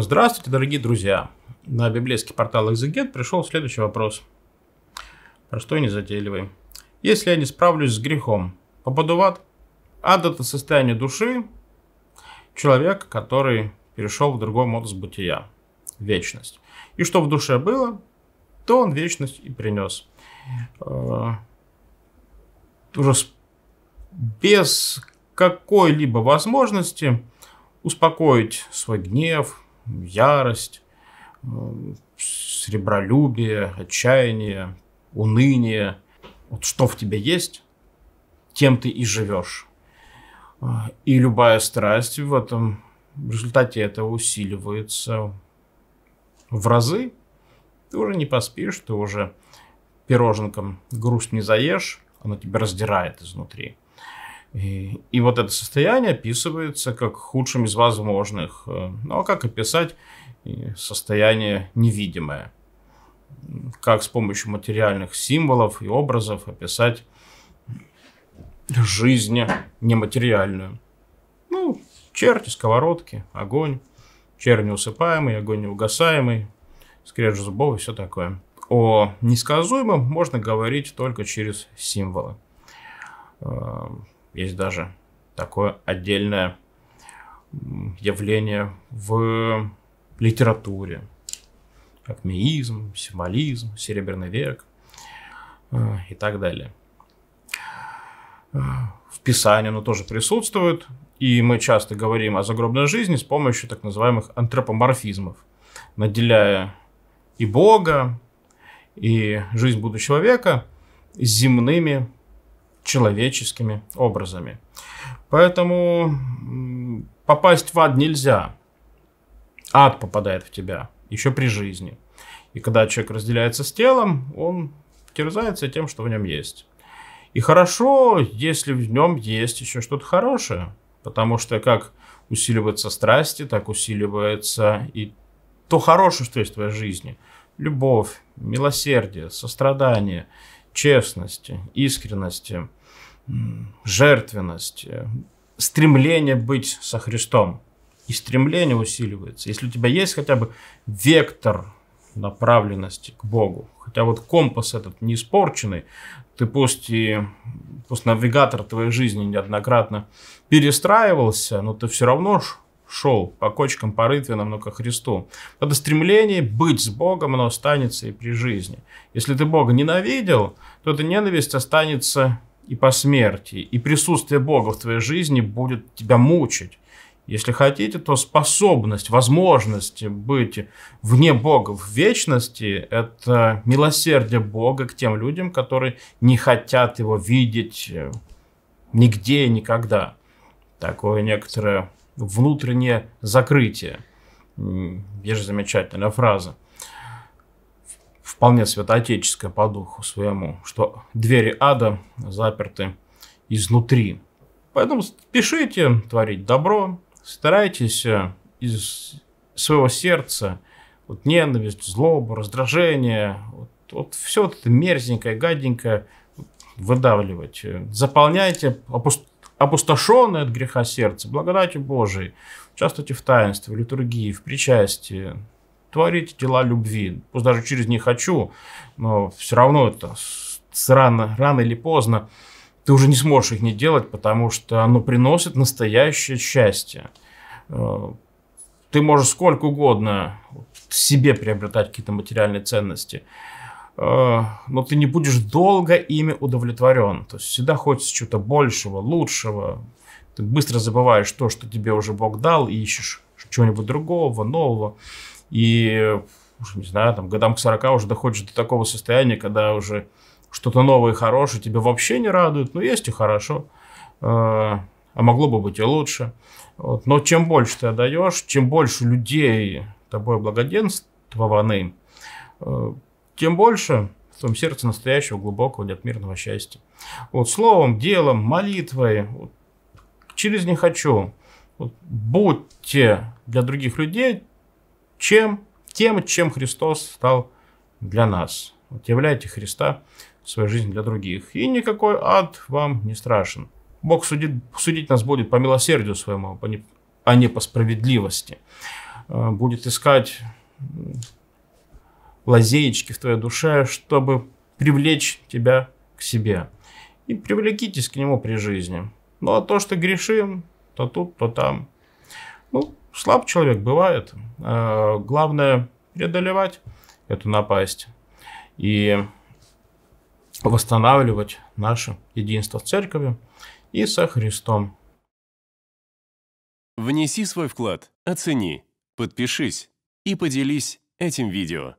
Здравствуйте, дорогие друзья! На библейский портал Экзегет пришел следующий вопрос. Про не затейливый. Если я не справлюсь с грехом, попаду в ад? Ад – это состояние души человека, который перешел в другой модус бытия – вечность. И что в душе было, то он вечность и принес. Э, уже без какой-либо возможности успокоить свой гнев, ярость, э, сребролюбие, отчаяние, уныние. Вот что в тебе есть, тем ты и живешь. Э, и любая страсть в этом в результате это усиливается в разы. Ты уже не поспишь, ты уже пироженком грусть не заешь, оно тебя раздирает изнутри. И, и вот это состояние описывается как худшим из возможных. Ну а как описать состояние невидимое? Как с помощью материальных символов и образов описать жизнь нематериальную? Ну, черти, сковородки, огонь, чернь неусыпаемый, огонь неугасаемый, скрежет зубов и все такое. О несказуемом можно говорить только через символы. Э, есть даже такое отдельное явление в литературе. Как миизм, символизм, серебряный век э, и так далее. Э, в Писании оно тоже присутствует, и мы часто говорим о загробной жизни с помощью так называемых антропоморфизмов, наделяя и Бога, и жизнь будущего века земными человеческими образами. Поэтому попасть в ад нельзя. Ад попадает в тебя еще при жизни. И когда человек разделяется с телом, он терзается тем, что в нем есть. И хорошо, если в нем есть еще что-то хорошее, потому что как усиливаются страсти, так усиливается и то хорошее, что есть в твоей жизни. Любовь, милосердие, сострадание – честности, искренности, жертвенности, стремление быть со Христом. И стремление усиливается. Если у тебя есть хотя бы вектор направленности к Богу, хотя вот компас этот не испорченный, ты пусть и пусть навигатор твоей жизни неоднократно перестраивался, но ты все равно ж шел по кочкам, по рытвинам, но ко Христу. Это стремление быть с Богом, оно останется и при жизни. Если ты Бога ненавидел, то эта ненависть останется и по смерти, и присутствие Бога в твоей жизни будет тебя мучить. Если хотите, то способность, возможность быть вне Бога в вечности – это милосердие Бога к тем людям, которые не хотят его видеть нигде и никогда. Такое некоторое внутреннее закрытие. Есть же замечательная фраза, вполне святоотеческая по духу своему, что двери ада заперты изнутри. Поэтому пишите, творить добро, старайтесь э, из своего сердца вот ненависть, злобу, раздражение, вот, вот все это мерзенькое, гаденькое выдавливать. Заполняйте опуст опустошенное от греха сердце, благодатью Божией, участвуйте в таинстве, в литургии, в причастии, творите дела любви. Пусть даже через не хочу, но все равно это рано, рано или поздно ты уже не сможешь их не делать, потому что оно приносит настоящее счастье. Э, ты можешь сколько угодно себе приобретать какие-то материальные ценности – Э, но ты не будешь долго ими удовлетворен. То есть всегда хочется чего-то большего, лучшего. Ты быстро забываешь то, что тебе уже Бог дал, и ищешь чего-нибудь другого, нового. И, уже не знаю, там, годам к 40 уже доходишь до такого состояния, когда уже что-то новое и хорошее тебя вообще не радует. Ну, есть и хорошо. Э, а могло бы быть и лучше. Вот. Но чем больше ты отдаешь, чем больше людей тобой благоденствованы, э, тем больше в том сердце настоящего, глубокого, нет мирного счастья. Вот словом, делом, молитвой, вот, через «не хочу». Вот, будьте для других людей чем, тем, чем Христос стал для нас. Вот, являйте Христа в своей жизни для других. И никакой ад вам не страшен. Бог судит, судить нас будет по милосердию своему, а не а по справедливости. Э, будет искать лазеечки в твоей душе, чтобы привлечь тебя к себе. И привлекитесь к нему при жизни. Ну а то, что грешим, то тут, то там. Ну, слаб человек бывает. А, главное преодолевать эту напасть и восстанавливать наше единство с Церковью и со Христом. Внеси свой вклад, оцени, подпишись и поделись этим видео.